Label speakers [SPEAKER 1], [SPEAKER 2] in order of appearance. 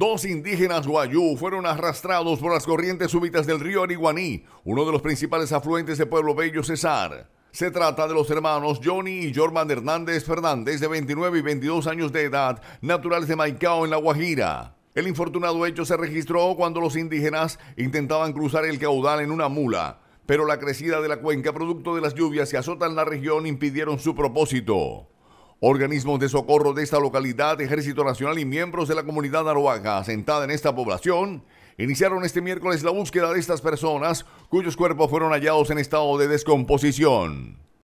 [SPEAKER 1] Dos indígenas guayú fueron arrastrados por las corrientes súbitas del río Arihuaní, uno de los principales afluentes de Pueblo Bello Cesar. Se trata de los hermanos Johnny y Jorman Hernández Fernández, de 29 y 22 años de edad, naturales de Maicao, en La Guajira. El infortunado hecho se registró cuando los indígenas intentaban cruzar el caudal en una mula, pero la crecida de la cuenca, producto de las lluvias que azotan la región, impidieron su propósito. Organismos de socorro de esta localidad, Ejército Nacional y miembros de la comunidad aruaga asentada en esta población iniciaron este miércoles la búsqueda de estas personas cuyos cuerpos fueron hallados en estado de descomposición.